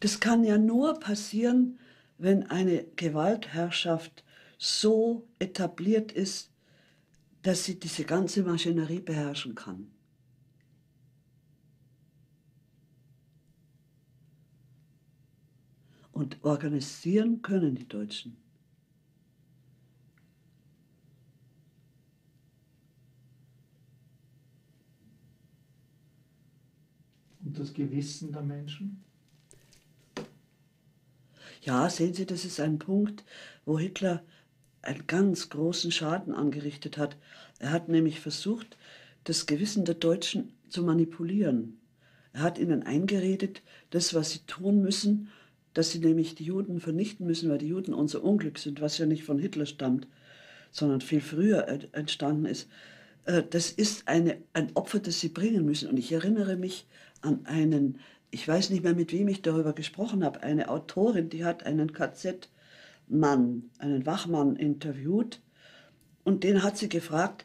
Das kann ja nur passieren, wenn eine Gewaltherrschaft so etabliert ist, dass sie diese ganze Maschinerie beherrschen kann. Und organisieren können die Deutschen. Und das Gewissen der Menschen? Ja, sehen Sie, das ist ein Punkt, wo Hitler einen ganz großen Schaden angerichtet hat. Er hat nämlich versucht, das Gewissen der Deutschen zu manipulieren. Er hat ihnen eingeredet, das, was sie tun müssen, dass sie nämlich die Juden vernichten müssen, weil die Juden unser Unglück sind, was ja nicht von Hitler stammt, sondern viel früher entstanden ist. Äh, das ist eine, ein Opfer, das sie bringen müssen. Und ich erinnere mich an einen ich weiß nicht mehr, mit wem ich darüber gesprochen habe, eine Autorin, die hat einen KZ-Mann, einen Wachmann interviewt und den hat sie gefragt,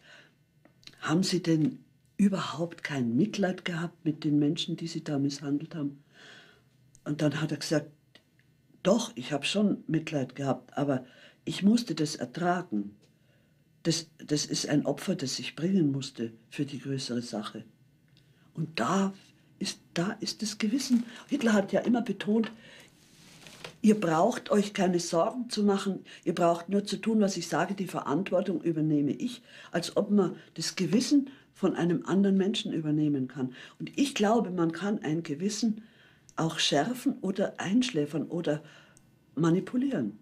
haben Sie denn überhaupt kein Mitleid gehabt mit den Menschen, die Sie da misshandelt haben? Und dann hat er gesagt, doch, ich habe schon Mitleid gehabt, aber ich musste das ertragen. Das, das ist ein Opfer, das ich bringen musste für die größere Sache. Und da ist, da ist das Gewissen. Hitler hat ja immer betont, ihr braucht euch keine Sorgen zu machen, ihr braucht nur zu tun, was ich sage, die Verantwortung übernehme ich, als ob man das Gewissen von einem anderen Menschen übernehmen kann. Und ich glaube, man kann ein Gewissen auch schärfen oder einschläfern oder manipulieren.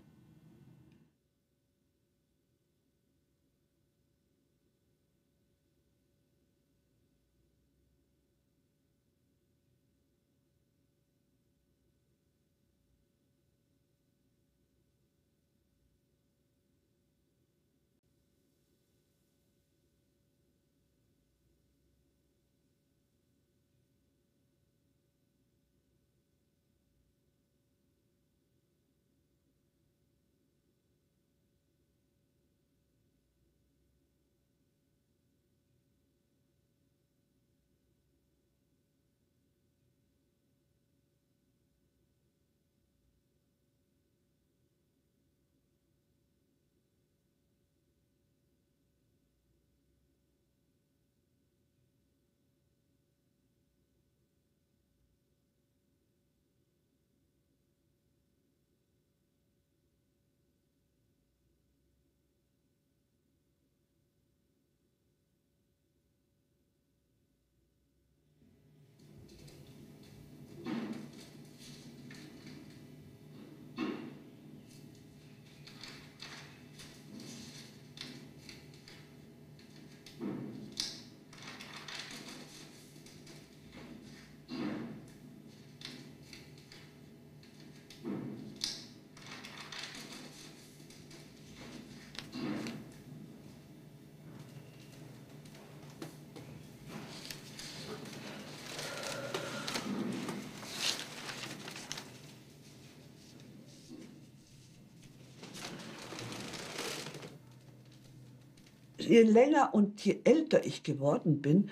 je länger und je älter ich geworden bin,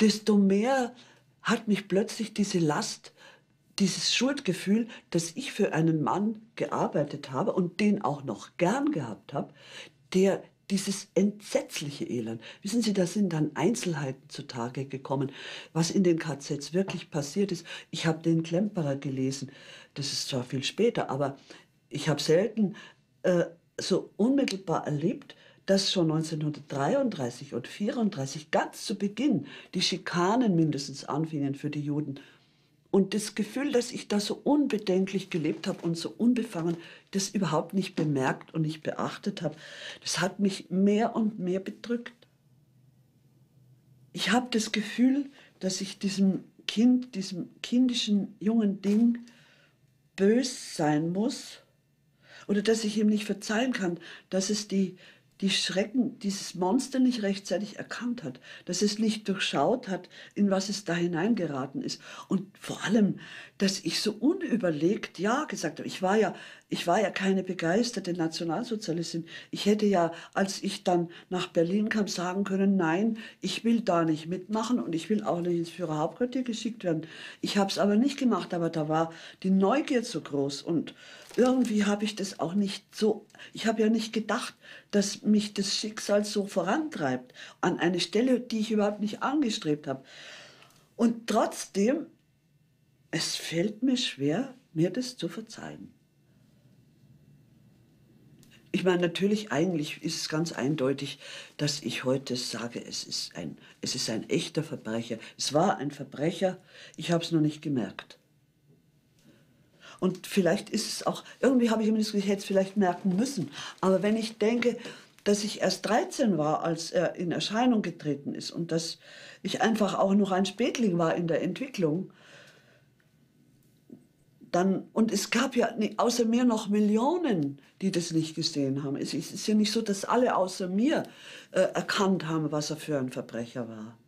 desto mehr hat mich plötzlich diese Last, dieses Schuldgefühl, dass ich für einen Mann gearbeitet habe und den auch noch gern gehabt habe, der dieses entsetzliche Elend. Wissen Sie, da sind dann Einzelheiten zutage gekommen, was in den KZs wirklich passiert ist. Ich habe den Klemperer gelesen, das ist zwar viel später, aber ich habe selten äh, so unmittelbar erlebt, dass schon 1933 und 34 ganz zu Beginn die Schikanen mindestens anfingen für die Juden. Und das Gefühl, dass ich da so unbedenklich gelebt habe und so unbefangen, das überhaupt nicht bemerkt und nicht beachtet habe, das hat mich mehr und mehr bedrückt. Ich habe das Gefühl, dass ich diesem Kind, diesem kindischen jungen Ding bös sein muss oder dass ich ihm nicht verzeihen kann, dass es die, die Schrecken dieses Monster nicht rechtzeitig erkannt hat, dass es nicht durchschaut hat, in was es da hineingeraten ist. Und vor allem, dass ich so unüberlegt Ja gesagt habe. Ich war ja, ich war ja keine begeisterte Nationalsozialistin. Ich hätte ja, als ich dann nach Berlin kam, sagen können, nein, ich will da nicht mitmachen und ich will auch nicht ins Führerhauptquartier geschickt werden. Ich habe es aber nicht gemacht, aber da war die Neugier zu groß und irgendwie habe ich das auch nicht so, ich habe ja nicht gedacht, dass mich das Schicksal so vorantreibt, an eine Stelle, die ich überhaupt nicht angestrebt habe. Und trotzdem, es fällt mir schwer, mir das zu verzeihen. Ich meine, natürlich, eigentlich ist es ganz eindeutig, dass ich heute sage, es ist ein, es ist ein echter Verbrecher. Es war ein Verbrecher, ich habe es noch nicht gemerkt. Und vielleicht ist es auch, irgendwie habe ich mir das Gefühl, vielleicht merken müssen. Aber wenn ich denke, dass ich erst 13 war, als er in Erscheinung getreten ist und dass ich einfach auch noch ein Spätling war in der Entwicklung, dann, und es gab ja außer mir noch Millionen, die das nicht gesehen haben. Es ist ja nicht so, dass alle außer mir äh, erkannt haben, was er für ein Verbrecher war.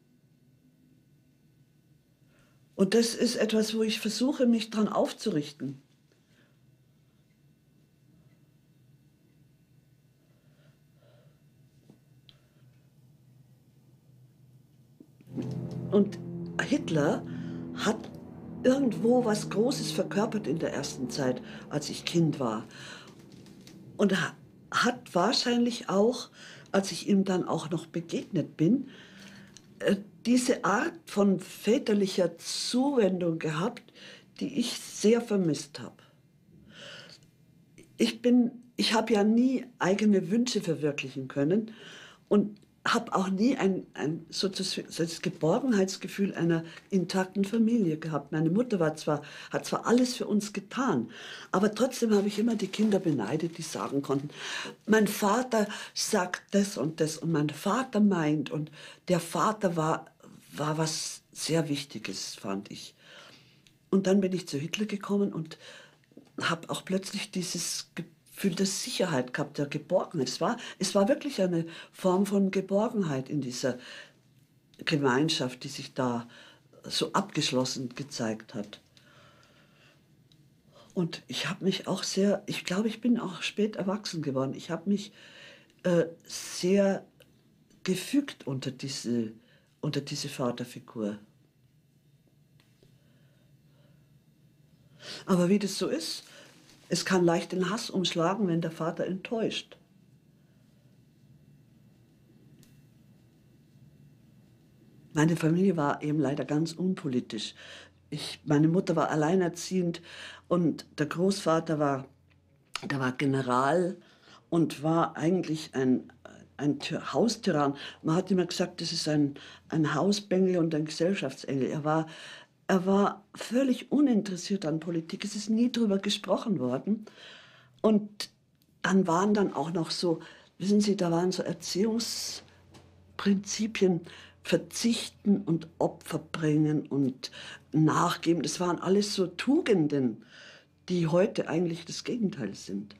Und das ist etwas, wo ich versuche, mich dran aufzurichten. Und Hitler hat irgendwo was Großes verkörpert in der ersten Zeit, als ich Kind war. Und hat wahrscheinlich auch, als ich ihm dann auch noch begegnet bin, äh, diese Art von väterlicher Zuwendung gehabt, die ich sehr vermisst habe. Ich ich habe ja nie eigene Wünsche verwirklichen können und habe auch nie ein, ein sozusagen das Geborgenheitsgefühl einer intakten Familie gehabt. Meine Mutter war zwar, hat zwar alles für uns getan, aber trotzdem habe ich immer die Kinder beneidet, die sagen konnten, mein Vater sagt das und das und mein Vater meint und der Vater war, war was sehr Wichtiges, fand ich. Und dann bin ich zu Hitler gekommen und habe auch plötzlich dieses Geborgenheitsgefühl Gefühl der Sicherheit gehabt, der Geborgenheit. Es war, es war wirklich eine Form von Geborgenheit in dieser Gemeinschaft, die sich da so abgeschlossen gezeigt hat. Und ich habe mich auch sehr, ich glaube, ich bin auch spät erwachsen geworden. Ich habe mich äh, sehr gefügt unter diese, unter diese Vaterfigur. Aber wie das so ist, es kann leicht den Hass umschlagen, wenn der Vater enttäuscht. Meine Familie war eben leider ganz unpolitisch. Ich, meine Mutter war alleinerziehend und der Großvater war, der war General und war eigentlich ein, ein Haustyrann. Man hat immer gesagt, das ist ein, ein Hausbengel und ein Gesellschaftsengel. Er war er war völlig uninteressiert an Politik. Es ist nie drüber gesprochen worden. Und dann waren dann auch noch so, wissen Sie, da waren so Erziehungsprinzipien, Verzichten und Opfer bringen und Nachgeben. Das waren alles so Tugenden, die heute eigentlich das Gegenteil sind.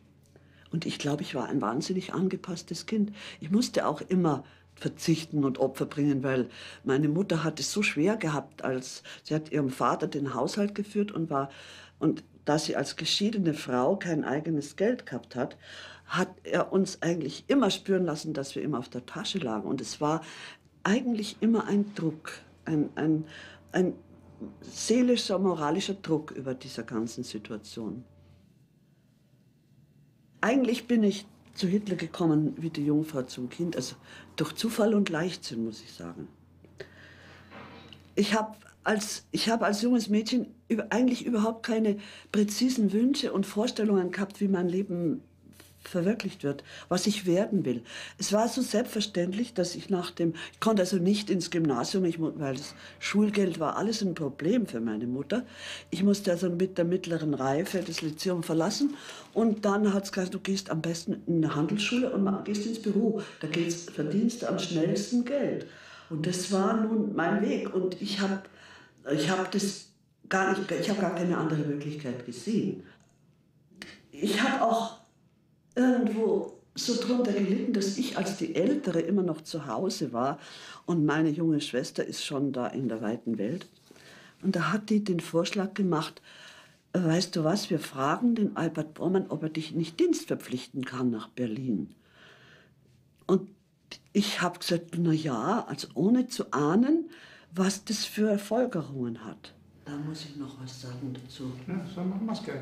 Und ich glaube, ich war ein wahnsinnig angepasstes Kind. Ich musste auch immer verzichten und Opfer bringen, weil meine Mutter hat es so schwer gehabt, als sie hat ihrem Vater den Haushalt geführt und war und da sie als geschiedene Frau kein eigenes Geld gehabt hat, hat er uns eigentlich immer spüren lassen, dass wir immer auf der Tasche lagen und es war eigentlich immer ein Druck, ein, ein, ein seelischer, moralischer Druck über dieser ganzen Situation. Eigentlich bin ich zu Hitler gekommen wie die Jungfrau zum Kind. Also durch Zufall und Leichtsinn, muss ich sagen. Ich habe als, hab als junges Mädchen eigentlich überhaupt keine präzisen Wünsche und Vorstellungen gehabt, wie mein Leben verwirklicht wird, was ich werden will. Es war so selbstverständlich, dass ich nach dem, ich konnte also nicht ins Gymnasium, ich, weil das Schulgeld war alles ein Problem für meine Mutter. Ich musste also mit der mittleren Reife das Lyzeum verlassen und dann hat es gesagt, du gehst am besten in eine Handelsschule und gehst ins Büro, da geht's, verdienst du am schnellsten Geld. Und das war nun mein Weg und ich habe ich hab das gar nicht, ich habe gar keine andere Möglichkeit gesehen. Ich habe auch irgendwo so drunter gelitten, dass ich als die Ältere immer noch zu Hause war und meine junge Schwester ist schon da in der weiten Welt. Und da hat die den Vorschlag gemacht, weißt du was, wir fragen den Albert Bormann, ob er dich nicht Dienst verpflichten kann nach Berlin. Und ich habe gesagt, na ja, also ohne zu ahnen, was das für Erfolgerungen hat. Da muss ich noch was sagen dazu. Ja, sag mal, Maske.